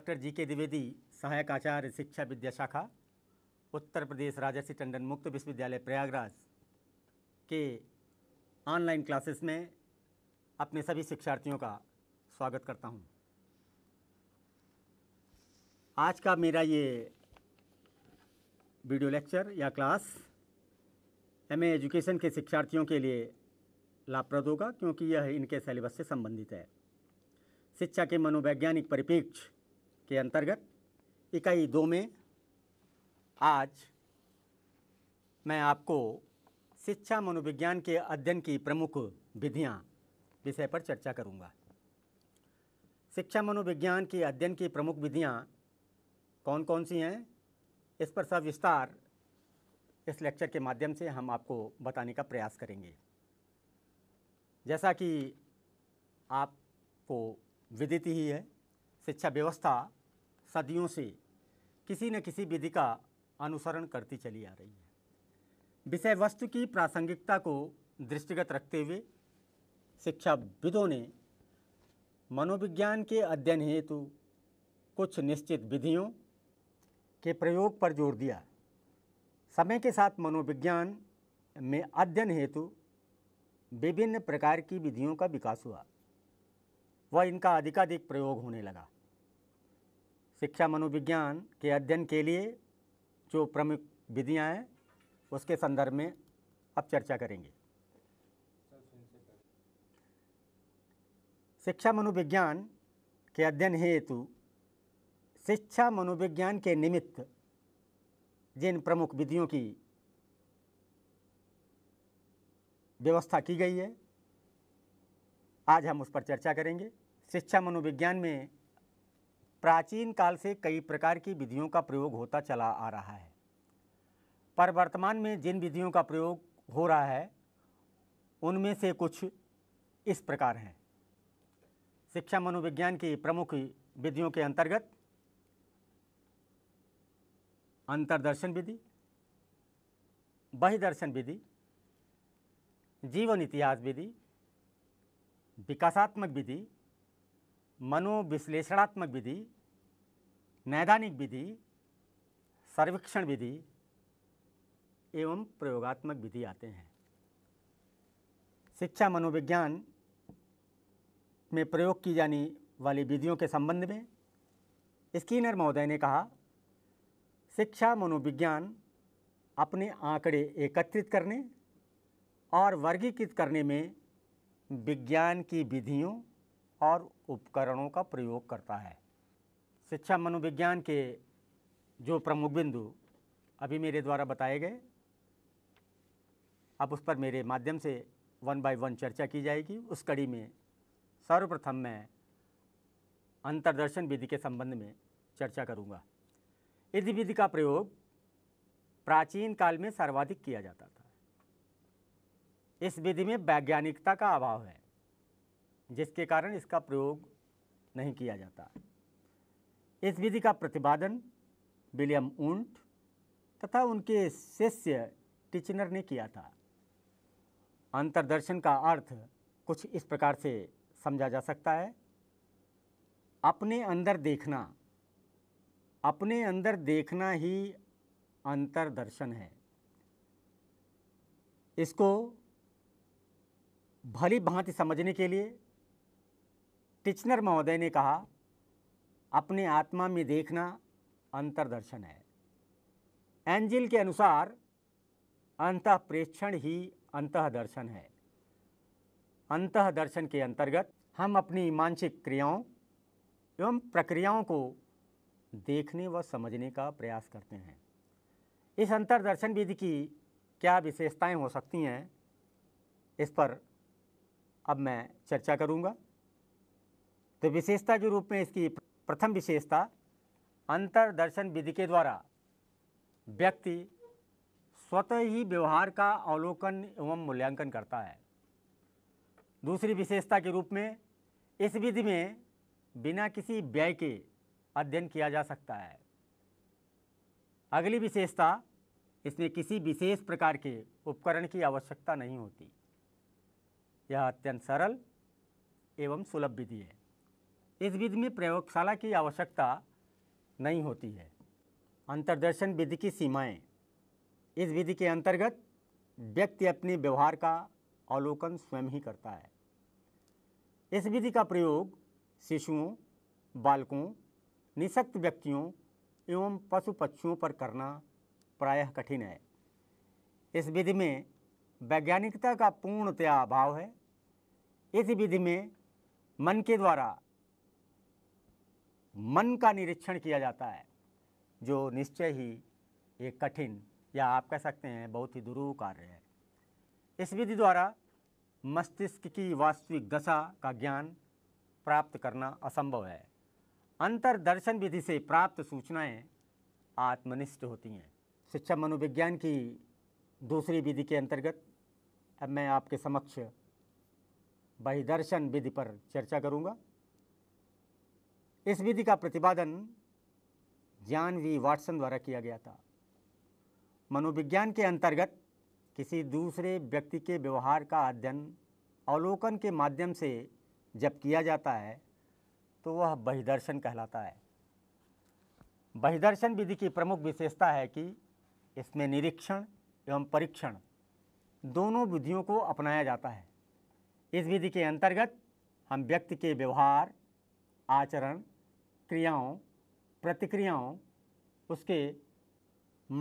Doctor जी के द्विवेदी सहायक आचार्य शिक्षा विद्या शाखा उत्तर प्रदेश राजस्व टंडन मुक्त विश्वविद्यालय प्रयागराज के ऑनलाइन क्लासेस में अपने सभी शिक्षार्थियों का स्वागत करता हूं। आज का मेरा ये वीडियो लेक्चर या क्लास एम एजुकेशन के शिक्षार्थियों के लिए लाभप्रद होगा क्योंकि यह इनके सिलेबस से संबंधित है शिक्षा के मनोवैज्ञानिक परिप्रेक्ष्य के अंतर्गत इकाई दो में आज मैं आपको शिक्षा मनोविज्ञान के अध्ययन की प्रमुख विधियां विषय पर चर्चा करूंगा। शिक्षा मनोविज्ञान के अध्ययन की प्रमुख विधियां कौन कौन सी हैं इस पर सविस्तार इस लेक्चर के माध्यम से हम आपको बताने का प्रयास करेंगे जैसा कि आपको विदित ही है शिक्षा व्यवस्था सदियों से किसी न किसी विधि का अनुसरण करती चली आ रही है विषय वस्तु की प्रासंगिकता को दृष्टिगत रखते हुए शिक्षाविदों ने मनोविज्ञान के अध्ययन हेतु कुछ निश्चित विधियों के प्रयोग पर जोर दिया समय के साथ मनोविज्ञान में अध्ययन हेतु विभिन्न प्रकार की विधियों का विकास हुआ व इनका अधिकाधिक प्रयोग होने लगा शिक्षा मनोविज्ञान के अध्ययन के लिए जो प्रमुख विधियाँ हैं उसके संदर्भ में अब चर्चा करेंगे शिक्षा मनोविज्ञान के अध्ययन हेतु शिक्षा मनोविज्ञान के निमित्त जिन प्रमुख विधियों की व्यवस्था की गई है आज हम उस पर चर्चा करेंगे शिक्षा मनोविज्ञान में प्राचीन काल से कई प्रकार की विधियों का प्रयोग होता चला आ रहा है पर वर्तमान में जिन विधियों का प्रयोग हो रहा है उनमें से कुछ इस प्रकार हैं शिक्षा मनोविज्ञान की प्रमुख विधियों के अंतर्गत अंतर्दर्शन विधि बहिदर्शन विधि जीवन इतिहास विधि विकासात्मक विधि मनोविश्लेषणात्मक विधि नैदानिक विधि सर्वेक्षण विधि एवं प्रयोगात्मक विधि आते हैं शिक्षा मनोविज्ञान में प्रयोग की जाने वाली विधियों के संबंध में स्कीनर महोदय ने कहा शिक्षा मनोविज्ञान अपने आंकड़े एकत्रित करने और वर्गीकृत करने में विज्ञान की विधियों और उपकरणों का प्रयोग करता है शिक्षा मनोविज्ञान के जो प्रमुख बिंदु अभी मेरे द्वारा बताए गए अब उस पर मेरे माध्यम से वन बाय वन चर्चा की जाएगी उस कड़ी में सर्वप्रथम मैं अंतर्दर्शन विधि के संबंध में चर्चा करूंगा। इस विधि का प्रयोग प्राचीन काल में सर्वाधिक किया जाता था इस विधि में वैज्ञानिकता का अभाव है जिसके कारण इसका प्रयोग नहीं किया जाता इस विधि का प्रतिपादन विलियम ऊंट तथा उनके शिष्य टिचनर ने किया था अंतर्दर्शन का अर्थ कुछ इस प्रकार से समझा जा सकता है अपने अंदर देखना अपने अंदर देखना ही अंतर्दर्शन है इसको भली भांति समझने के लिए टिचनर महोदय ने कहा अपने आत्मा में देखना अंतरदर्शन है एंजिल के अनुसार अंत प्रेक्षण ही अंत दर्शन है अंत दर्शन के अंतर्गत हम अपनी मानसिक क्रियाओं एवं प्रक्रियाओं को देखने व समझने का प्रयास करते हैं इस अंतरदर्शन विधि की क्या विशेषताएं हो सकती हैं इस पर अब मैं चर्चा करूंगा तो विशेषता के रूप में इसकी प्रथम विशेषता अंतरदर्शन विधि के द्वारा व्यक्ति स्वतः ही व्यवहार का अवलोकन एवं मूल्यांकन करता है दूसरी विशेषता के रूप में इस विधि में बिना किसी व्यय के अध्ययन किया जा सकता है अगली विशेषता इसमें किसी विशेष प्रकार के उपकरण की आवश्यकता नहीं होती यह अत्यंत सरल एवं सुलभ विधि है इस विधि में प्रयोगशाला की आवश्यकता नहीं होती है अंतर्दर्शन विधि की सीमाएं इस विधि के अंतर्गत व्यक्ति अपने व्यवहार का अवलोकन स्वयं ही करता है इस विधि का प्रयोग शिशुओं बालकों निशक्त व्यक्तियों एवं पशु पक्षियों पर करना प्रायः कठिन है इस विधि में वैज्ञानिकता का पूर्णतया अभाव है इस विधि में मन के द्वारा मन का निरीक्षण किया जाता है जो निश्चय ही एक कठिन या आप कह सकते हैं बहुत ही दुरूह कार्य है इस विधि द्वारा मस्तिष्क की वास्तविक दशा का ज्ञान प्राप्त करना असंभव है अंतरदर्शन विधि से प्राप्त सूचनाएं आत्मनिष्ठ होती हैं शिक्षा मनोविज्ञान की दूसरी विधि के अंतर्गत अब मैं आपके समक्ष बहिदर्शन विधि पर चर्चा करूंगा इस विधि का प्रतिपादन ज्ञान वी वाटसन द्वारा किया गया था मनोविज्ञान के अंतर्गत किसी दूसरे व्यक्ति के व्यवहार का अध्ययन अवलोकन के माध्यम से जब किया जाता है तो वह बहिदर्शन कहलाता है बहिदर्शन विधि की प्रमुख विशेषता है कि इसमें निरीक्षण एवं परीक्षण दोनों विधियों को अपनाया जाता है इस विधि के अंतर्गत हम व्यक्ति के व्यवहार आचरण क्रियाओं प्रतिक्रियाओं उसके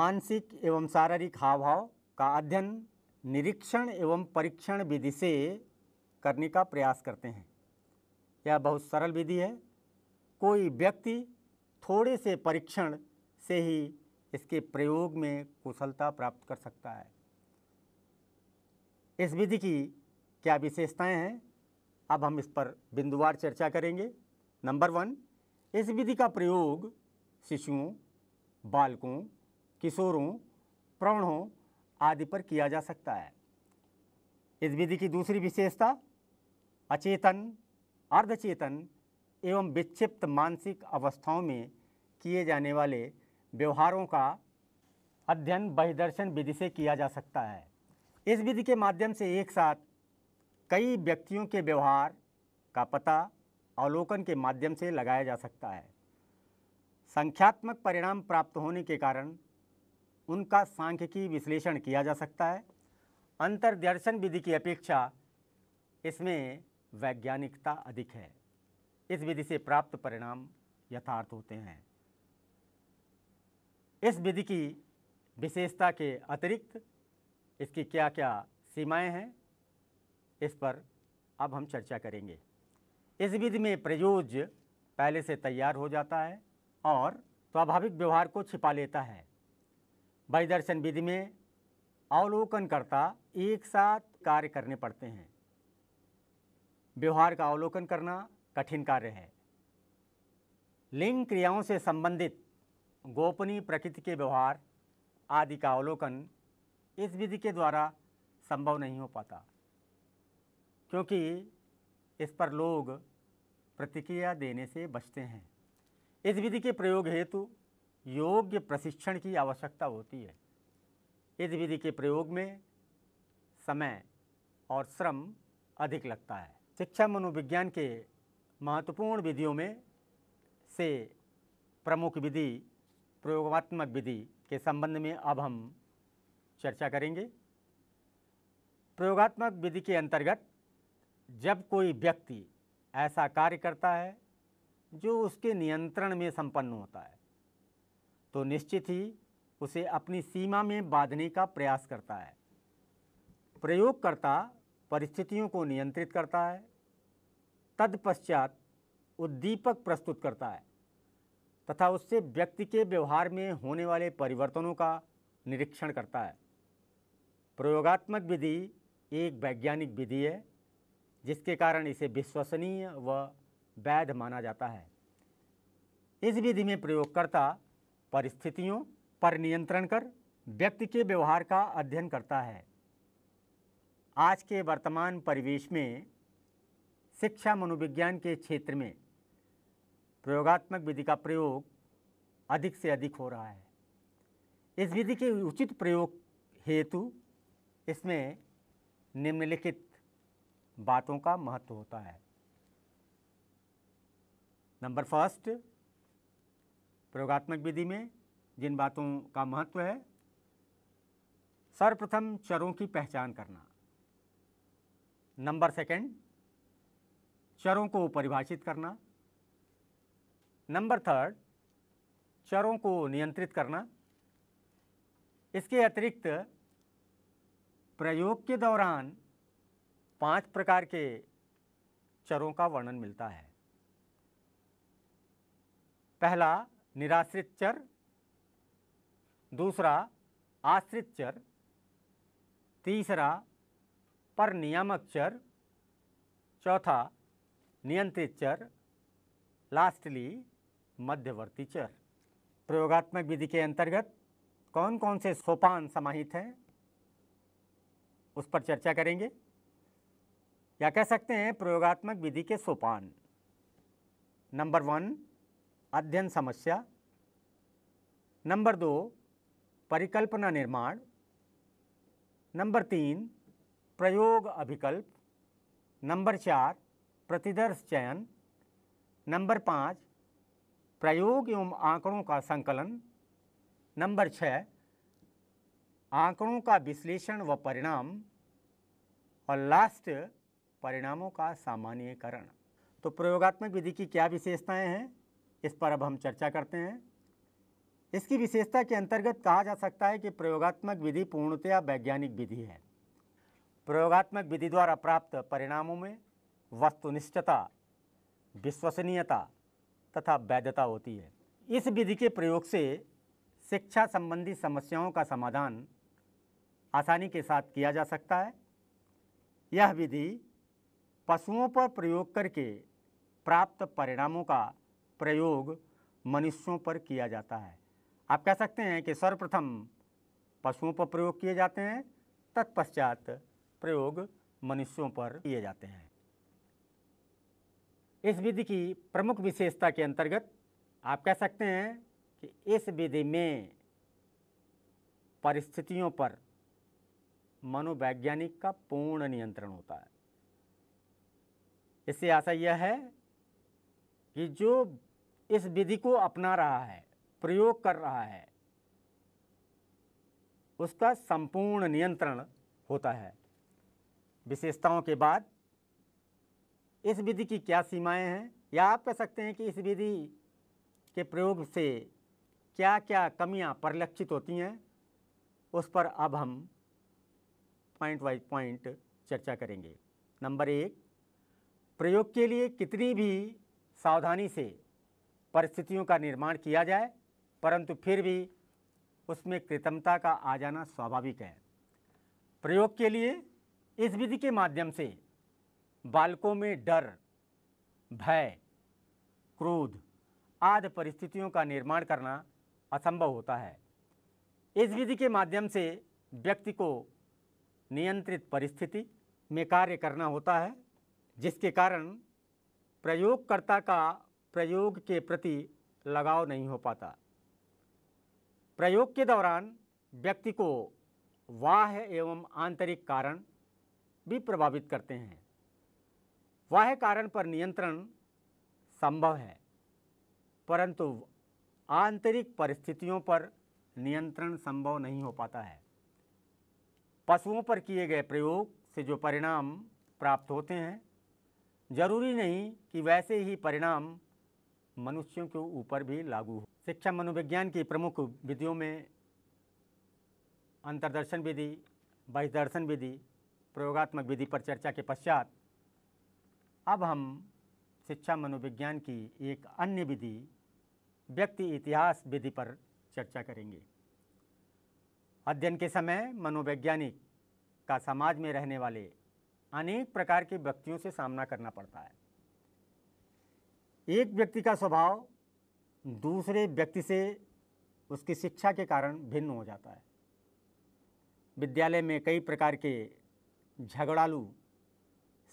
मानसिक एवं शारीरिक हावभाव का अध्ययन निरीक्षण एवं परीक्षण विधि से करने का प्रयास करते हैं यह बहुत सरल विधि है कोई व्यक्ति थोड़े से परीक्षण से ही इसके प्रयोग में कुशलता प्राप्त कर सकता है इस विधि की क्या विशेषताएं हैं अब हम इस पर बिंदुवार चर्चा करेंगे नंबर वन इस विधि का प्रयोग शिशुओं बालकों किशोरों प्रौणों आदि पर किया जा सकता है इस विधि की दूसरी विशेषता अचेतन अर्धचेतन एवं विक्षिप्त मानसिक अवस्थाओं में किए जाने वाले व्यवहारों का अध्ययन बहिदर्शन विधि से किया जा सकता है इस विधि के माध्यम से एक साथ कई व्यक्तियों के व्यवहार का पता अवलोकन के माध्यम से लगाया जा सकता है संख्यात्मक परिणाम प्राप्त होने के कारण उनका सांख्यिकी विश्लेषण किया जा सकता है अंतर्दर्शन विधि की अपेक्षा इसमें वैज्ञानिकता अधिक है इस विधि से प्राप्त परिणाम यथार्थ होते हैं इस विधि की विशेषता के अतिरिक्त इसकी क्या क्या सीमाएं हैं इस पर अब हम चर्चा करेंगे इस विधि में प्रयोज पहले से तैयार हो जाता है और स्वाभाविक व्यवहार को छिपा लेता है वैदर्शन विधि में अवलोकनकर्ता एक साथ कार्य करने पड़ते हैं व्यवहार का अवलोकन करना कठिन कार्य है लिंग क्रियाओं से संबंधित गोपनीय प्रकृति के व्यवहार आदि का अवलोकन इस विधि के द्वारा संभव नहीं हो पाता क्योंकि इस पर लोग प्रतिक्रिया देने से बचते हैं इस विधि के प्रयोग हेतु योग्य प्रशिक्षण की आवश्यकता होती है इस विधि के प्रयोग में समय और श्रम अधिक लगता है शिक्षा मनोविज्ञान के महत्वपूर्ण विधियों में से प्रमुख विधि प्रयोगात्मक विधि के संबंध में अब हम चर्चा करेंगे प्रयोगात्मक विधि के अंतर्गत जब कोई व्यक्ति ऐसा कार्य करता है जो उसके नियंत्रण में संपन्न होता है तो निश्चित ही उसे अपनी सीमा में बांधने का प्रयास करता है प्रयोगकर्ता परिस्थितियों को नियंत्रित करता है तत्पश्चात उद्दीपक प्रस्तुत करता है तथा उससे व्यक्ति के व्यवहार में होने वाले परिवर्तनों का निरीक्षण करता है प्रयोगात्मक विधि एक वैज्ञानिक विधि है जिसके कारण इसे विश्वसनीय व वैध माना जाता है इस विधि में प्रयोगकर्ता परिस्थितियों पर नियंत्रण कर व्यक्ति के व्यवहार का अध्ययन करता है आज के वर्तमान परिवेश में शिक्षा मनोविज्ञान के क्षेत्र में प्रयोगात्मक विधि का प्रयोग अधिक से अधिक हो रहा है इस विधि के उचित प्रयोग हेतु इसमें निम्नलिखित बातों का महत्व होता है नंबर फर्स्ट प्रयोगात्मक विधि में जिन बातों का महत्व है सर्वप्रथम चरों की पहचान करना नंबर सेकंड चरों को परिभाषित करना नंबर थर्ड चरों को नियंत्रित करना इसके अतिरिक्त प्रयोग के दौरान पांच प्रकार के चरों का वर्णन मिलता है पहला निराश्रित चर दूसरा आश्रित चर तीसरा पर नियामक चर चौथा नियंत्रित चर लास्टली मध्यवर्ती चर प्रयोगात्मक विधि के अंतर्गत कौन कौन से सोपान समाहित हैं उस पर चर्चा करेंगे या कह सकते हैं प्रयोगात्मक विधि के सोपान नंबर वन अध्ययन समस्या नंबर दो परिकल्पना निर्माण नंबर तीन प्रयोग अभिकल्प नंबर चार प्रतिदर्श चयन नंबर पाँच प्रयोग एवं आंकड़ों का संकलन नंबर छः आंकड़ों का विश्लेषण व परिणाम और लास्ट परिणामों का सामान्यकरण तो प्रयोगात्मक विधि की क्या विशेषताएं हैं इस पर अब हम चर्चा करते हैं इसकी विशेषता के अंतर्गत कहा जा सकता है कि प्रयोगात्मक विधि पूर्णतया वैज्ञानिक विधि है प्रयोगात्मक विधि द्वारा प्राप्त परिणामों में वस्तुनिष्ठता विश्वसनीयता तथा वैधता होती है इस विधि के प्रयोग से शिक्षा संबंधी समस्याओं का समाधान आसानी के साथ किया जा सकता है यह विधि पशुओं पर प्रयोग करके प्राप्त परिणामों का प्रयोग मनुष्यों पर किया जाता है आप कह सकते हैं कि सर्वप्रथम पशुओं पर प्रयोग किए जाते हैं तत्पश्चात प्रयोग मनुष्यों पर किए जाते हैं इस विधि की प्रमुख विशेषता के अंतर्गत आप कह सकते हैं कि इस विधि में परिस्थितियों पर मनोवैज्ञानिक का पूर्ण नियंत्रण होता है इससे आशा यह है कि जो इस विधि को अपना रहा है प्रयोग कर रहा है उसका संपूर्ण नियंत्रण होता है विशेषताओं के बाद इस विधि की क्या सीमाएं हैं या आप कह सकते हैं कि इस विधि के प्रयोग से क्या क्या कमियां परिलक्षित होती हैं उस पर अब हम पॉइंट वाइज पॉइंट चर्चा करेंगे नंबर एक प्रयोग के लिए कितनी भी सावधानी से परिस्थितियों का निर्माण किया जाए परंतु फिर भी उसमें कृतमता का आ जाना स्वाभाविक है प्रयोग के लिए इस विधि के माध्यम से बालकों में डर भय क्रोध आदि परिस्थितियों का निर्माण करना असंभव होता है इस विधि के माध्यम से व्यक्ति को नियंत्रित परिस्थिति में कार्य करना होता है जिसके कारण प्रयोगकर्ता का प्रयोग के प्रति लगाव नहीं हो पाता प्रयोग के दौरान व्यक्ति को वाह एवं आंतरिक कारण भी प्रभावित करते हैं वाह कारण पर नियंत्रण संभव है परंतु आंतरिक परिस्थितियों पर नियंत्रण संभव नहीं हो पाता है पशुओं पर किए गए प्रयोग से जो परिणाम प्राप्त होते हैं जरूरी नहीं कि वैसे ही परिणाम मनुष्यों के ऊपर भी लागू हो शिक्षा मनोविज्ञान की प्रमुख विधियों में अंतर्दर्शन विधि बहिर्दर्शन विधि प्रयोगात्मक विधि पर चर्चा के पश्चात अब हम शिक्षा मनोविज्ञान की एक अन्य विधि व्यक्ति इतिहास विधि पर चर्चा करेंगे अध्ययन के समय मनोवैज्ञानिक का समाज में रहने वाले अनेक प्रकार के व्यक्तियों से सामना करना पड़ता है एक व्यक्ति का स्वभाव दूसरे व्यक्ति से उसकी शिक्षा के कारण भिन्न हो जाता है विद्यालय में कई प्रकार के झगड़ालू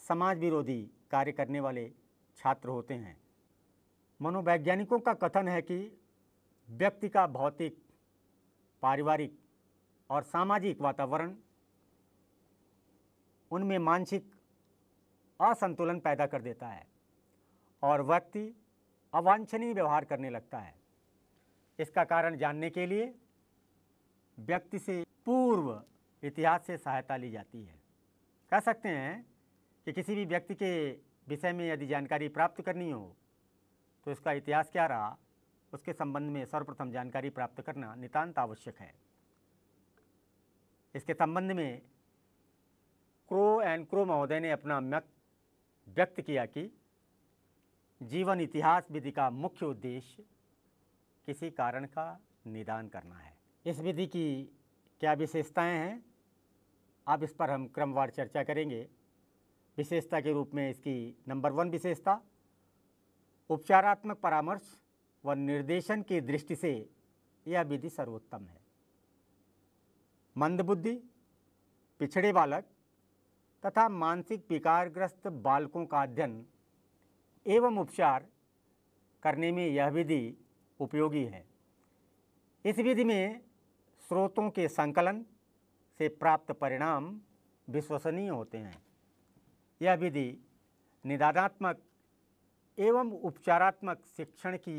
समाज विरोधी कार्य करने वाले छात्र होते हैं मनोवैज्ञानिकों का कथन है कि व्यक्ति का भौतिक पारिवारिक और सामाजिक वातावरण उनमें मानसिक असंतुलन पैदा कर देता है और व्यक्ति अवांछनीय व्यवहार करने लगता है इसका कारण जानने के लिए व्यक्ति से पूर्व इतिहास से सहायता ली जाती है कह सकते हैं कि किसी भी व्यक्ति के विषय में यदि जानकारी प्राप्त करनी हो तो इसका इतिहास क्या रहा उसके संबंध में सर्वप्रथम जानकारी प्राप्त करना नितांत आवश्यक है इसके संबंध में क्रो एंड क्रो महोदय ने अपना मत व्यक्त किया कि जीवन इतिहास विधि का मुख्य उद्देश्य किसी कारण का निदान करना है इस विधि की क्या विशेषताएं हैं अब इस पर हम क्रमवार चर्चा करेंगे विशेषता के रूप में इसकी नंबर वन विशेषता उपचारात्मक परामर्श व निर्देशन की दृष्टि से यह विधि सर्वोत्तम है मंदबुद्धि पिछड़े बालक तथा मानसिक विकारग्रस्त बालकों का अध्ययन एवं उपचार करने में यह विधि उपयोगी है इस विधि में स्रोतों के संकलन से प्राप्त परिणाम विश्वसनीय होते हैं यह विधि निदानात्मक एवं उपचारात्मक शिक्षण की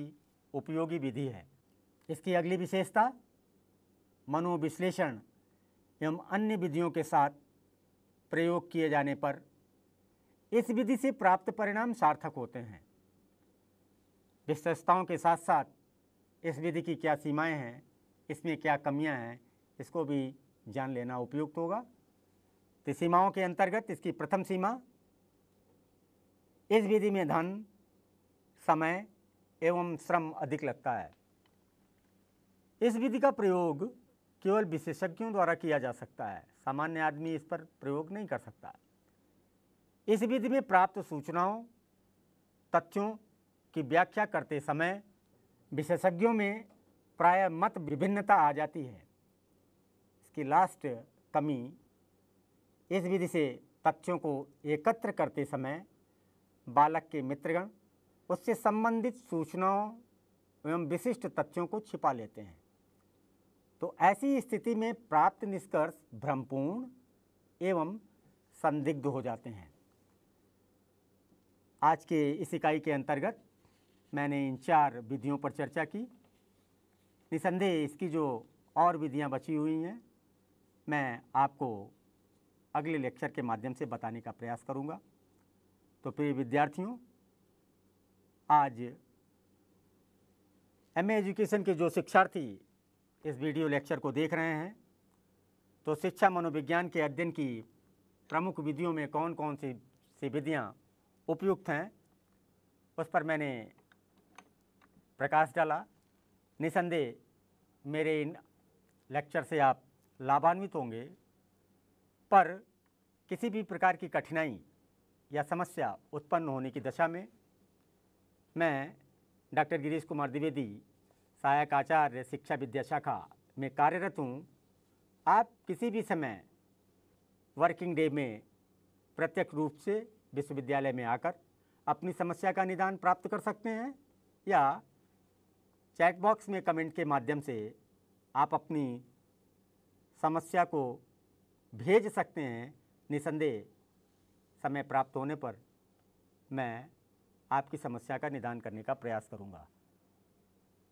उपयोगी विधि है इसकी अगली विशेषता मनोविश्लेषण एवं अन्य विधियों के साथ प्रयोग किए जाने पर इस विधि से प्राप्त परिणाम सार्थक होते हैं विशेषताओं के साथ साथ इस विधि की क्या सीमाएं हैं इसमें क्या कमियां हैं इसको भी जान लेना उपयुक्त होगा तो सीमाओं के अंतर्गत इसकी प्रथम सीमा इस विधि में धन समय एवं श्रम अधिक लगता है इस विधि का प्रयोग केवल विशेषज्ञों द्वारा किया जा सकता है सामान्य आदमी इस पर प्रयोग नहीं कर सकता इस विधि में प्राप्त सूचनाओं तथ्यों की व्याख्या करते समय विशेषज्ञों में प्राय मत विभिन्नता आ जाती है इसकी लास्ट कमी इस विधि से तथ्यों को एकत्र करते समय बालक के मित्रगण उससे संबंधित सूचनाओं एवं विशिष्ट तथ्यों को छिपा लेते हैं तो ऐसी स्थिति में प्राप्त निष्कर्ष भ्रमपूर्ण एवं संदिग्ध हो जाते हैं आज के इस इकाई के अंतर्गत मैंने इन चार विधियों पर चर्चा की निसंदेह इसकी जो और विधियां बची हुई हैं मैं आपको अगले लेक्चर के माध्यम से बताने का प्रयास करूंगा तो प्रिय विद्यार्थियों आज एम एजुकेशन के जो शिक्षार्थी इस वीडियो लेक्चर को देख रहे हैं तो शिक्षा मनोविज्ञान के अध्ययन की प्रमुख विधियों में कौन कौन सी सी विधियाँ उपयुक्त हैं उस पर मैंने प्रकाश डाला निसंदेह मेरे इन लेक्चर से आप लाभान्वित होंगे पर किसी भी प्रकार की कठिनाई या समस्या उत्पन्न होने की दशा में मैं डॉक्टर गिरीश कुमार द्विवेदी सहायक आचार्य शिक्षा विद्या शाखा में कार्यरत हूँ आप किसी भी समय वर्किंग डे में प्रत्यक्ष रूप से विश्वविद्यालय में आकर अपनी समस्या का निदान प्राप्त कर सकते हैं या चैट बॉक्स में कमेंट के माध्यम से आप अपनी समस्या को भेज सकते हैं निसंदेह समय प्राप्त होने पर मैं आपकी समस्या का निदान करने का प्रयास करूंगा